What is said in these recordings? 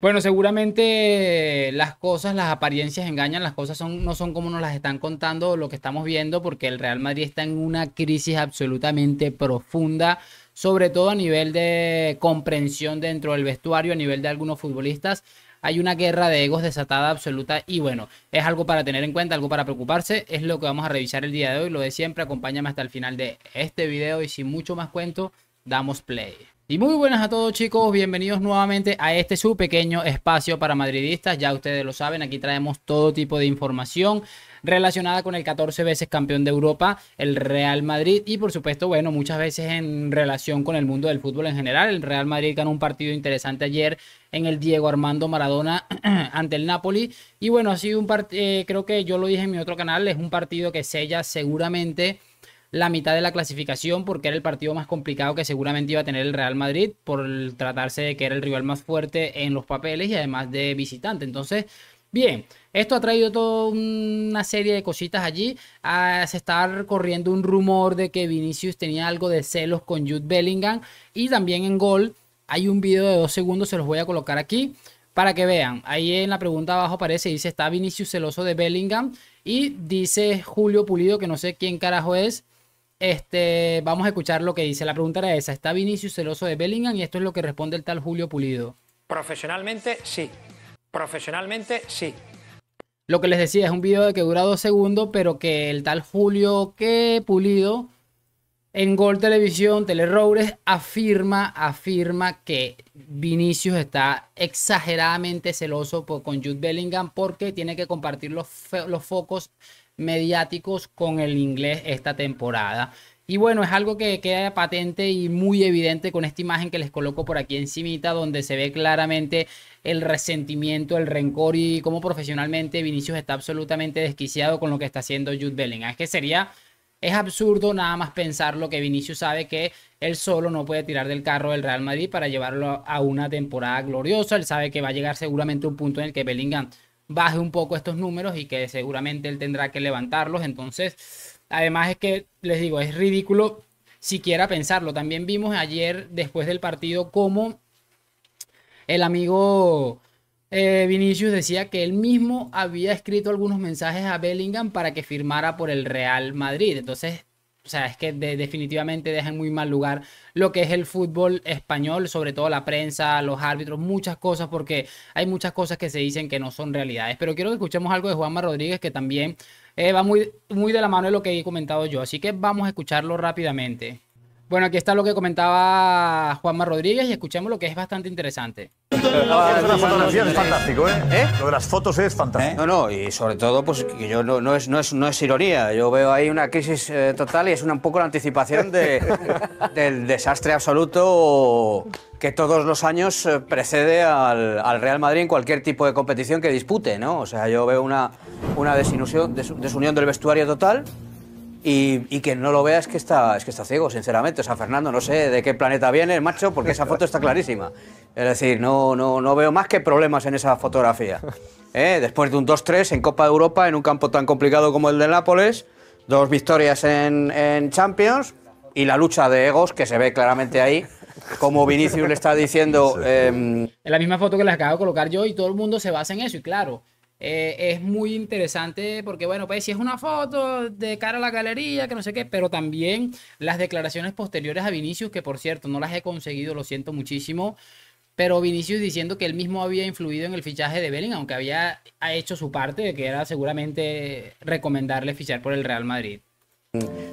Bueno, seguramente las cosas, las apariencias engañan, las cosas son, no son como nos las están contando lo que estamos viendo, porque el Real Madrid está en una crisis absolutamente profunda, sobre todo a nivel de comprensión dentro del vestuario, a nivel de algunos futbolistas. Hay una guerra de egos desatada absoluta y bueno, es algo para tener en cuenta, algo para preocuparse, es lo que vamos a revisar el día de hoy, lo de siempre, acompáñame hasta el final de este video y sin mucho más cuento, damos play. Y muy buenas a todos chicos, bienvenidos nuevamente a este su pequeño espacio para madridistas, ya ustedes lo saben, aquí traemos todo tipo de información relacionada con el 14 veces campeón de Europa, el Real Madrid y por supuesto, bueno, muchas veces en relación con el mundo del fútbol en general, el Real Madrid ganó un partido interesante ayer en el Diego Armando Maradona ante el Napoli y bueno, ha sido un partido, eh, creo que yo lo dije en mi otro canal, es un partido que sella seguramente la mitad de la clasificación porque era el partido más complicado que seguramente iba a tener el Real Madrid por tratarse de que era el rival más fuerte en los papeles y además de visitante. Entonces, bien, esto ha traído toda una serie de cositas allí. Ah, se está corriendo un rumor de que Vinicius tenía algo de celos con Jude Bellingham y también en gol. Hay un video de dos segundos, se los voy a colocar aquí para que vean. Ahí en la pregunta abajo aparece, dice, está Vinicius celoso de Bellingham. Y dice Julio Pulido, que no sé quién carajo es, este, vamos a escuchar lo que dice. La pregunta era esa. ¿Está Vinicius celoso de Bellingham? Y esto es lo que responde el tal Julio Pulido. Profesionalmente, sí. Profesionalmente, sí. Lo que les decía es un video de que dura dos segundos, pero que el tal Julio que Pulido en Gol Televisión, Telerobres, afirma, afirma que Vinicius está exageradamente celoso con Jude Bellingham porque tiene que compartir los focos mediáticos con el inglés esta temporada. Y bueno, es algo que queda patente y muy evidente con esta imagen que les coloco por aquí encimita, donde se ve claramente el resentimiento, el rencor y cómo profesionalmente Vinicius está absolutamente desquiciado con lo que está haciendo Jude Bellingham. Es que sería es absurdo nada más pensar lo que Vinicius sabe que él solo no puede tirar del carro del Real Madrid para llevarlo a una temporada gloriosa. Él sabe que va a llegar seguramente un punto en el que Bellingham baje un poco estos números y que seguramente él tendrá que levantarlos. Entonces, además es que, les digo, es ridículo siquiera pensarlo. También vimos ayer, después del partido, cómo el amigo eh, Vinicius decía que él mismo había escrito algunos mensajes a Bellingham para que firmara por el Real Madrid. Entonces, o sea, es que definitivamente deja en muy mal lugar lo que es el fútbol español, sobre todo la prensa, los árbitros, muchas cosas, porque hay muchas cosas que se dicen que no son realidades. Pero quiero que escuchemos algo de Juanma Rodríguez, que también eh, va muy, muy de la mano de lo que he comentado yo. Así que vamos a escucharlo rápidamente. Bueno, aquí está lo que comentaba Juanma Rodríguez y escuchemos lo que es bastante interesante. es fantástico, ¿eh? ¿eh? Lo de las fotos es fantástico. ¿Eh? No, no, y sobre todo, pues yo no, es, no, es, no es ironía. Yo veo ahí una crisis eh, total y es un poco la anticipación del desastre absoluto que todos los años precede al, Real Madrid en cualquier tipo de competición que dispute, ¿no? O sea, yo veo una, una desunión del vestuario total. Y, y, que no lo vea es que, está, es que está ciego, sinceramente. O sea, Fernando, no sé de qué planeta viene, el macho, porque esa foto está clarísima. Es decir, no, no, no veo más que problemas en esa fotografía. ¿Eh? Después de un 2-3 en Copa de Europa, en un campo tan complicado como el de Nápoles, dos victorias en, Champions y la lucha de egos que se ve claramente ahí como Vinicius le está diciendo. en em, la misma foto que les acabo de colocar yo y todo el mundo se basa en eso. Y claro, eh, es muy interesante porque, bueno, pues si es una foto de cara a la galería, que no sé qué, pero también las declaraciones posteriores a Vinicius, que por cierto no las he conseguido, lo siento muchísimo, pero Vinicius diciendo que él mismo había influido en el fichaje de Bellingham, aunque había hecho su parte, de que era seguramente recomendarle fichar por el Real Madrid.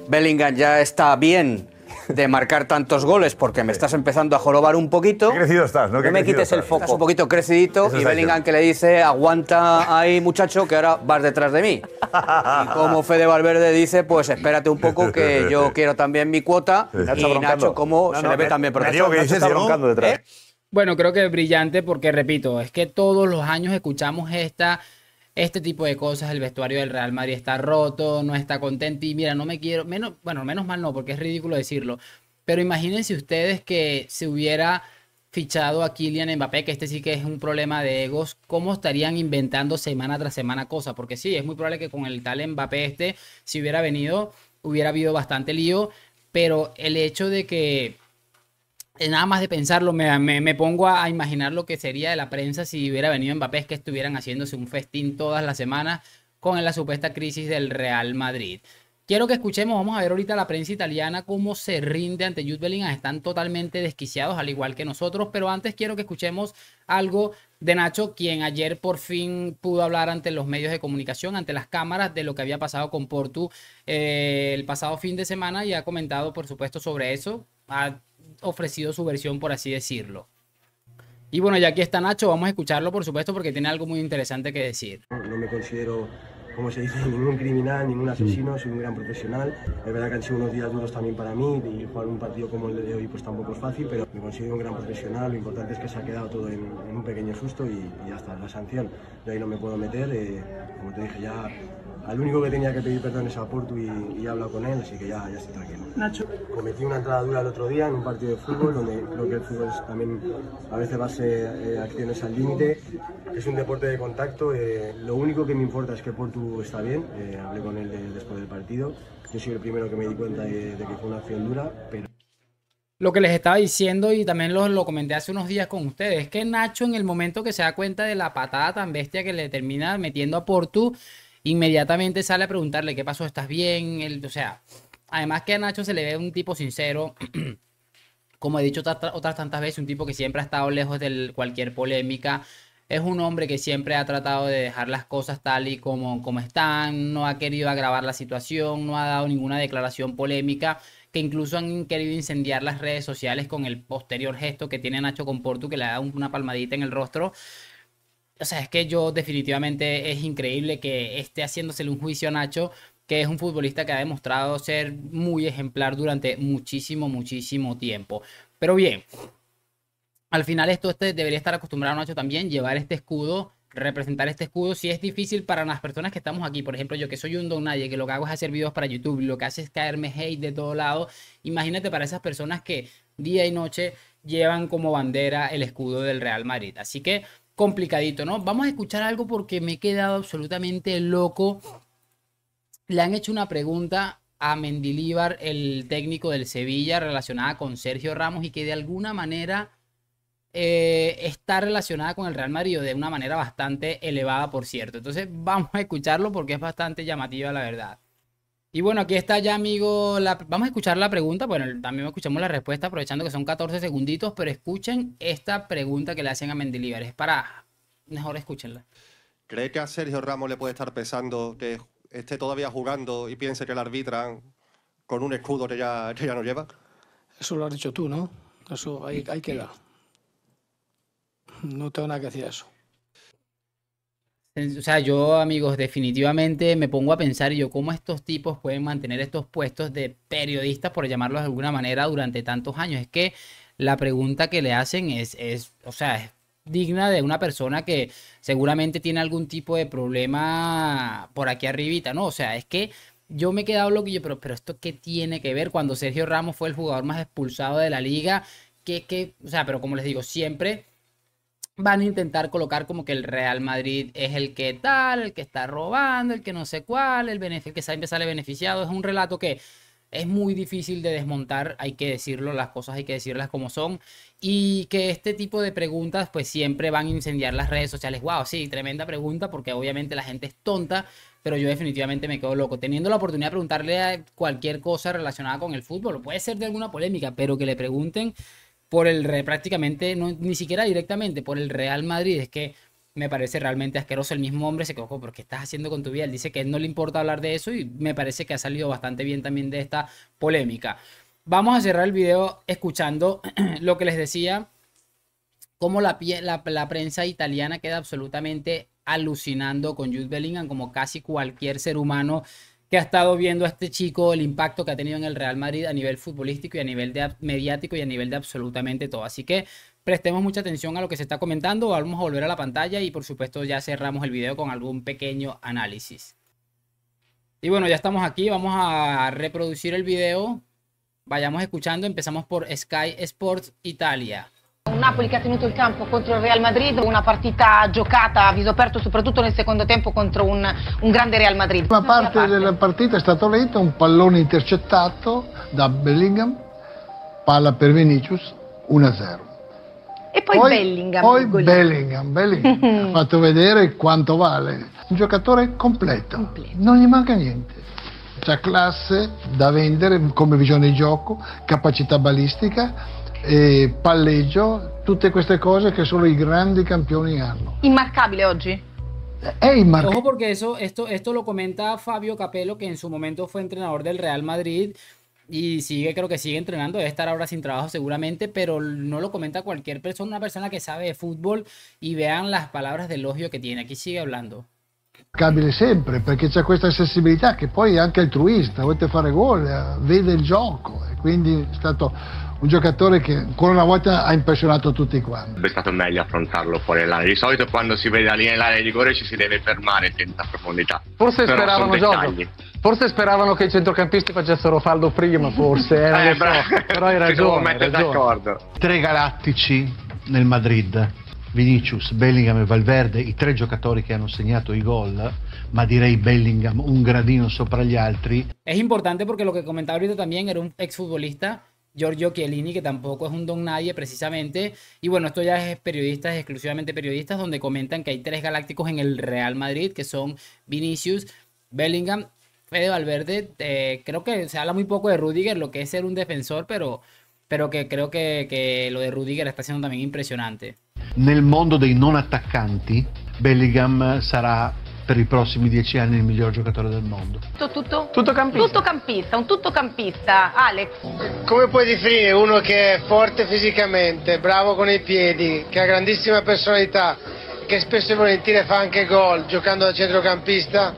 Bellingham ya está bien de marcar tantos goles porque me estás empezando a jorobar un poquito. crecido estás, ¿no? me quites el foco. un poquito crecidito y Bellingham que le dice, aguanta ahí muchacho que ahora vas detrás de mí. Y como Fede Valverde dice, pues espérate un poco que yo quiero también mi cuota. Y Nacho, como se le ve también Bueno, creo que es brillante porque, repito, es que todos los años escuchamos esta este tipo de cosas, el vestuario del Real Madrid está roto, no está contento y mira, no me quiero, menos, bueno, menos mal no, porque es ridículo decirlo, pero imagínense ustedes que se hubiera fichado a Kylian Mbappé, que este sí que es un problema de egos, ¿cómo estarían inventando semana tras semana cosas? Porque sí, es muy probable que con el tal Mbappé este, si hubiera venido, hubiera habido bastante lío, pero el hecho de que eh, nada más de pensarlo, me, pongo a, imaginar lo que sería de la prensa si hubiera venido Mbappé, que estuvieran haciéndose un festín todas las semanas con la supuesta crisis del Real Madrid. Quiero que escuchemos, vamos a ver ahorita la prensa italiana cómo se rinde ante Jude Bellingham. Están totalmente desquiciados, al igual que nosotros, pero antes quiero que escuchemos algo de Nacho, quien ayer por fin pudo hablar ante los medios de comunicación, ante las cámaras, de lo que había pasado con Portu eh, el pasado fin de semana y ha comentado, por supuesto, sobre eso ofrecido su versión, por así decirlo. Y bueno, ya aquí está Nacho, vamos a escucharlo por supuesto porque tiene algo muy interesante que decir. No me considero como se dice, ningún criminal, ningún asesino, soy un gran profesional. Es verdad que han sido unos días duros también para mí y jugar un partido como el de hoy pues tampoco es fácil, pero me considero un gran profesional. Lo importante es que se ha quedado todo en, un pequeño susto y, ya hasta la sanción. De ahí no me puedo meter, eh, como te dije, ya al único que tenía que pedir perdón es a Porto y, y he hablado con él, así que ya, ya estoy tranquilo. Cometí una entrada dura el otro día en un partido de fútbol, donde creo que el fútbol también a veces va a ser eh, acciones al límite es un deporte de contacto. Eh, lo único que me importa es que Portu está bien. Eh, hablé con él después del partido. Yo soy el primero que me di cuenta de, que fue una acción dura, pero... Lo que les estaba diciendo y también lo, lo comenté hace unos días con ustedes, es que Nacho en el momento que se da cuenta de la patada tan bestia que le termina metiendo a Portu, inmediatamente sale a preguntarle qué pasó, estás bien, o sea, además que a Nacho se le ve un tipo sincero, como he dicho otras tantas veces, un tipo que siempre ha estado lejos de cualquier polémica, es un hombre que siempre ha tratado de dejar las cosas tal y como, como están, no ha querido agravar la situación, no ha dado ninguna declaración polémica, que incluso han querido incendiar las redes sociales con el posterior gesto que tiene Nacho Comportu, que le da una palmadita en el rostro. O sea, es que yo definitivamente es increíble que esté haciéndosele un juicio a Nacho, que es un futbolista que ha demostrado ser muy ejemplar durante muchísimo, muchísimo tiempo. Pero bien, al final esto este debería estar acostumbrado Nacho también, llevar este escudo, representar este escudo. Si es difícil para las personas que estamos aquí, por ejemplo, yo que soy un don nadie, que lo que hago es hacer videos para YouTube, lo que hace es caerme hate de todo lado. Imagínate para esas personas que día y noche llevan como bandera el escudo del Real Madrid. Así que complicadito, ¿no? Vamos a escuchar algo porque me he quedado absolutamente loco. Le han hecho una pregunta a Mendilíbar, el técnico del Sevilla, relacionada con Sergio Ramos y que de alguna manera eh, está relacionada con el Real Madrid de una manera bastante elevada, por cierto. Entonces vamos a escucharlo porque es bastante llamativa, la verdad. Y bueno, aquí está ya, amigo. Vamos a escuchar la pregunta. Bueno, también escuchamos la respuesta, aprovechando que son 14 segunditos, pero escuchen esta pregunta que le hacen a Mendilibar. Es para. Mejor escúchenla. ¿Cree que a Sergio Ramos le puede estar pesando que esté todavía jugando y piense que el arbitran con un escudo que ya, no lleva? Eso lo has dicho tú, ¿no? Eso hay que queda. No tengo nada que decir eso. O sea, yo, amigos, definitivamente me pongo a pensar yo cómo estos tipos pueden mantener estos puestos de periodistas, por llamarlos de alguna manera, durante tantos años. Es que la pregunta que le hacen es, o sea, es digna de una persona que seguramente tiene algún tipo de problema por aquí arribita, ¿no? O sea, es que yo me he quedado yo, pero, pero esto qué tiene que ver cuando Sergio Ramos fue el jugador más expulsado de la liga, que, que, o sea, pero como les digo, siempre van a intentar colocar como que el Real Madrid es el que tal, el que está robando, el que no sé cuál, el, que siempre sale beneficiado. Es un relato que es muy difícil de desmontar, hay que decirlo, las cosas hay que decirlas como son. Y que este tipo de preguntas pues siempre van a incendiar las redes sociales. Wow, sí, tremenda pregunta porque obviamente la gente es tonta, pero yo definitivamente me quedo loco. Teniendo la oportunidad de preguntarle a cualquier cosa relacionada con el fútbol, puede ser de alguna polémica, pero que le pregunten por el re, prácticamente, ni siquiera directamente, por el Real Madrid. Es que me parece realmente asqueroso. El mismo hombre se cojo, porque qué estás haciendo con tu vida? Él dice que no le importa hablar de eso y me parece que ha salido bastante bien también de esta polémica. Vamos a cerrar el video escuchando lo que les decía, cómo la, la, la prensa italiana queda absolutamente alucinando con Jude Bellingham, como casi cualquier ser humano que ha estado viendo a este chico, el impacto que ha tenido en el Real Madrid a nivel futbolístico y a nivel de mediático y a nivel de absolutamente todo. Así que prestemos mucha atención a lo que se está comentando, vamos a volver a la pantalla y por supuesto ya cerramos el video con algún pequeño análisis. Y bueno, ya estamos aquí, vamos a reproducir el video. Vayamos escuchando, empezamos por Sky Sports Italia. Un Napoli che ha tenuto il campo contro il Real Madrid, una partita giocata a viso aperto soprattutto nel secondo tempo contro un, un grande Real Madrid. Una parte, parte della partita è stata lenta, un pallone intercettato da Bellingham, palla per Vinicius, 1-0. E poi, poi Bellingham. Poi Bellingham, Bellingham. ha fatto vedere quanto vale. Un giocatore completo, completo. non gli manca niente. C'ha classe da vendere come visione di gioco, capacità balistica e palleggio, tutte queste cose che solo i grandi campioni hanno. Immarcabile oggi? È Ojo porque eso, esto, esto lo comenta Fabio Capello, que en su momento fue entrenador del Real Madrid y sigue, creo que sigue entrenando, debe estar ahora sin trabajo seguramente, pero no lo comenta cualquier persona, una persona que sabe de fútbol y vean las palabras de elogio que tiene. Aquí sigue hablando. Cambiare sempre perché c'è questa sensibilità che poi anche altruista, volete fare gol, eh, vede il gioco e quindi è stato un giocatore che ancora una volta ha impressionato tutti quanti. È stato meglio affrontarlo fuori dall'area. Di solito quando si vede la linea nell'area di rigore ci si deve fermare senza profondità. Forse Però speravano gioco. Forse speravano che i centrocampisti facessero fallo prima, forse. Eh, eh, so. Però hai ragione. Ci devo mettere d'accordo. Tre galattici nel Madrid Vinicius, Bellingham y e Valverde, i tres giocatori che hanno segnato i gol, ma direi Bellingham un gradino sopra los altri. Es importante porque lo que comentaba ahorita también era un exfutbolista, Giorgio Chiellini, que tampoco es un don nadie precisamente. Y bueno, esto ya es periodistas, exclusivamente periodistas, donde comentan que hay tres galácticos en el Real Madrid, que son Vinicius, Bellingham, Fede Valverde. Eh, creo que se habla muy poco de Rudiger, lo que es ser un defensor, pero, pero que creo que, que lo de Rudiger está siendo también impresionante. nel mondo dei non attaccanti Bellingham sarà per i prossimi dieci anni il miglior giocatore del mondo. Tutto, tutto? tutto campista. Tutto campista, un tuttocampista. Alex. Come puoi definire uno che è forte fisicamente, bravo con i piedi, che ha grandissima personalità, che spesso e volentieri fa anche gol giocando da centrocampista?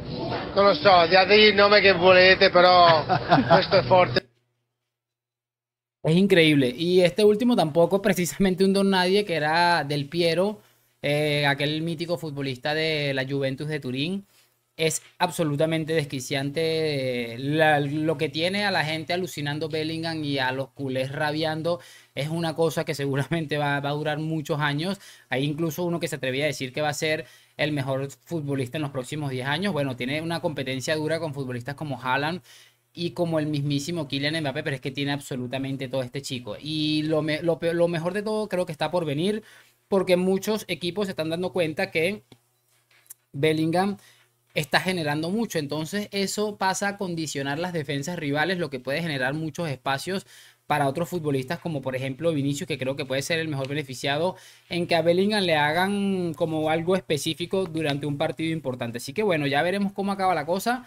Non lo so, diategli il nome che volete, però questo è forte. Es increíble. Y este último tampoco precisamente un don nadie, que era del Piero, eh, aquel mítico futbolista de la Juventus de Turín. Es absolutamente desquiciante. Eh, lo que tiene a la gente alucinando Bellingham y a los culés rabiando es una cosa que seguramente va, va a durar muchos años. Hay incluso uno que se atrevía a decir que va a ser el mejor futbolista en los próximos 10 años. Bueno, tiene una competencia dura con futbolistas como Haaland, y como el mismísimo Kylian Mbappé, pero es que tiene absolutamente todo este chico. Y lo, lo, mejor de todo creo que está por venir, porque muchos equipos se están dando cuenta que Bellingham está generando mucho. Entonces eso pasa a condicionar las defensas rivales, lo que puede generar muchos espacios para otros futbolistas como por ejemplo Vinicius, que creo que puede ser el mejor beneficiado en que a Bellingham le hagan como algo específico durante un partido importante. Así que bueno, ya veremos cómo acaba la cosa.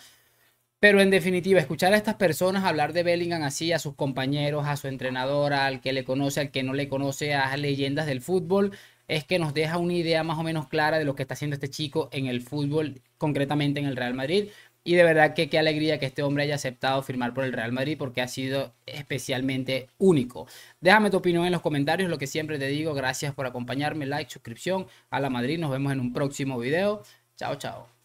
Pero en definitiva, escuchar a estas personas hablar de Bellingham así, a sus compañeros, a su entrenador, al que le conoce, al que no le conoce, a leyendas del fútbol, es que nos deja una idea más o menos clara de lo que está haciendo este chico en el fútbol, concretamente en el Real Madrid. Y de verdad que qué alegría que este hombre haya aceptado firmar por el Real Madrid porque ha sido especialmente único. Déjame tu opinión en los comentarios, lo que siempre te digo. Gracias por acompañarme, like, suscripción a la Madrid. Nos vemos en un próximo video. Chao, chao.